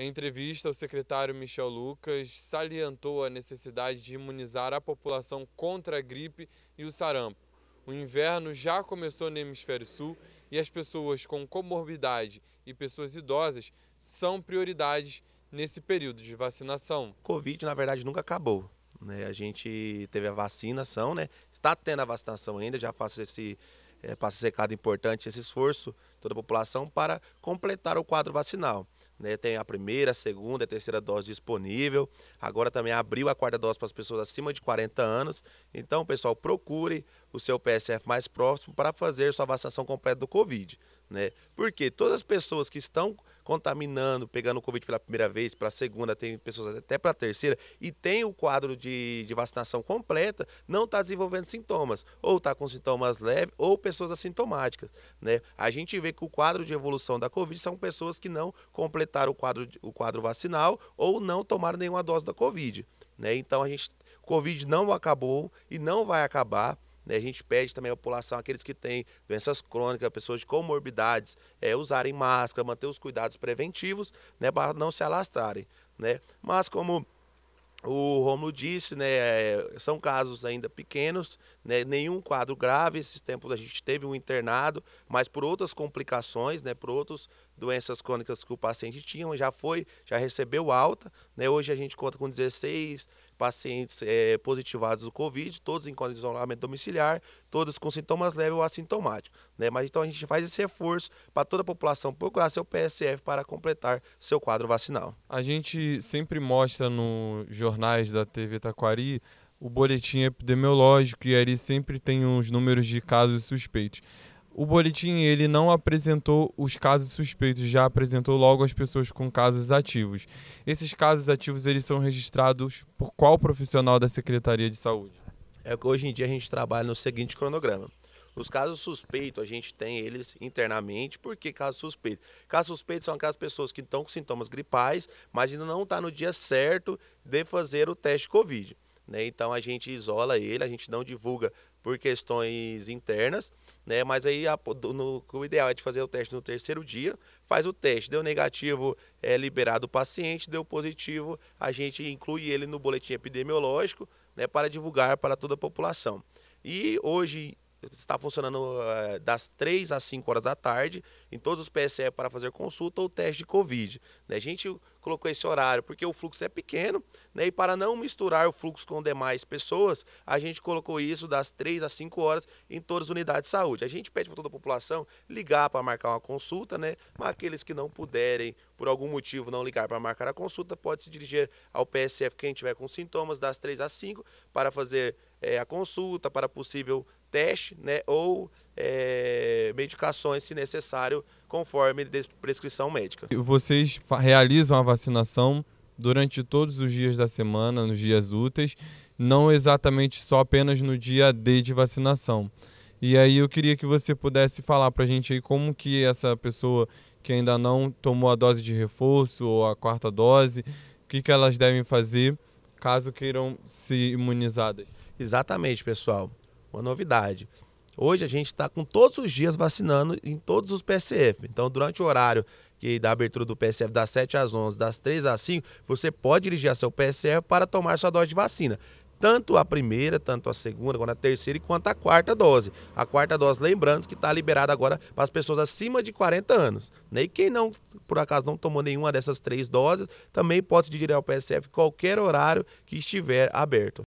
Em entrevista, o secretário Michel Lucas salientou a necessidade de imunizar a população contra a gripe e o sarampo. O inverno já começou no hemisfério sul e as pessoas com comorbidade e pessoas idosas são prioridades nesse período de vacinação. Covid, na verdade, nunca acabou. Né? A gente teve a vacinação, né? está tendo a vacinação ainda, já faço esse, é, passo esse recado importante, esse esforço toda a população para completar o quadro vacinal. Né, tem a primeira, a segunda, a terceira dose disponível. Agora também abriu a quarta dose para as pessoas acima de 40 anos. Então, pessoal, procure o seu PSF mais próximo para fazer sua vacinação completa do Covid. Né? Porque todas as pessoas que estão contaminando, pegando o Covid pela primeira vez, pela segunda, tem pessoas até para a terceira, e tem o quadro de, de vacinação completa, não está desenvolvendo sintomas. Ou está com sintomas leves, ou pessoas assintomáticas. Né? A gente vê que o quadro de evolução da Covid são pessoas que não completaram o quadro, o quadro vacinal ou não tomaram nenhuma dose da Covid. Né? Então a gente. Covid não acabou e não vai acabar. Né? A gente pede também à população, aqueles que têm doenças crônicas, pessoas de comorbidades, é, usarem máscara, manter os cuidados preventivos né, para não se alastrarem. Né? Mas como o Romulo disse, né, eh, são casos ainda pequenos, né, nenhum quadro grave. Esses tempos a gente teve um internado, mas por outras complicações, né, por outros doenças crônicas que o paciente tinha, já foi, já recebeu alta. Né? Hoje a gente conta com 16 pacientes é, positivados do Covid, todos em condição de isolamento domiciliar, todos com sintomas leves ou assintomáticos. Né? Mas então a gente faz esse reforço para toda a população procurar seu PSF para completar seu quadro vacinal. A gente sempre mostra nos jornais da TV Taquari o boletim epidemiológico e ali sempre tem os números de casos suspeitos. O boletim ele não apresentou os casos suspeitos, já apresentou logo as pessoas com casos ativos. Esses casos ativos eles são registrados por qual profissional da Secretaria de Saúde? É que hoje em dia a gente trabalha no seguinte cronograma. Os casos suspeitos, a gente tem eles internamente, porque casos suspeitos. Casos suspeitos são aquelas pessoas que estão com sintomas gripais, mas ainda não está no dia certo de fazer o teste Covid. Né? Então a gente isola ele, a gente não divulga por questões internas, né? Mas aí a, no, o ideal é de fazer o teste no terceiro dia, faz o teste, deu negativo, é liberado o paciente, deu positivo, a gente inclui ele no boletim epidemiológico, né? Para divulgar para toda a população. E hoje está funcionando uh, das 3 às 5 horas da tarde em todos os PSE para fazer consulta ou teste de Covid. Né? A gente colocou esse horário porque o fluxo é pequeno né? e para não misturar o fluxo com demais pessoas, a gente colocou isso das 3 às 5 horas em todas as unidades de saúde. A gente pede para toda a população ligar para marcar uma consulta, né? mas aqueles que não puderem, por algum motivo, não ligar para marcar a consulta, pode se dirigir ao PSF quem tiver com sintomas das 3 às 5 para fazer é, a consulta para possível teste né, ou é, medicações, se necessário, conforme prescrição médica. Vocês realizam a vacinação durante todos os dias da semana, nos dias úteis, não exatamente só apenas no dia D de vacinação. E aí eu queria que você pudesse falar para a gente aí como que essa pessoa que ainda não tomou a dose de reforço ou a quarta dose, o que, que elas devem fazer caso queiram se imunizadas. Exatamente, pessoal. Uma novidade. Hoje a gente está com todos os dias vacinando em todos os PSF. Então, durante o horário que da abertura do PSF das 7 às 11, das 3 às 5, você pode dirigir a seu PSF para tomar sua dose de vacina. Tanto a primeira, tanto a segunda, quanto a terceira e quanto a quarta dose. A quarta dose, lembrando que está liberada agora para as pessoas acima de 40 anos. E quem não, por acaso, não tomou nenhuma dessas três doses, também pode dirigir ao PSF qualquer horário que estiver aberto.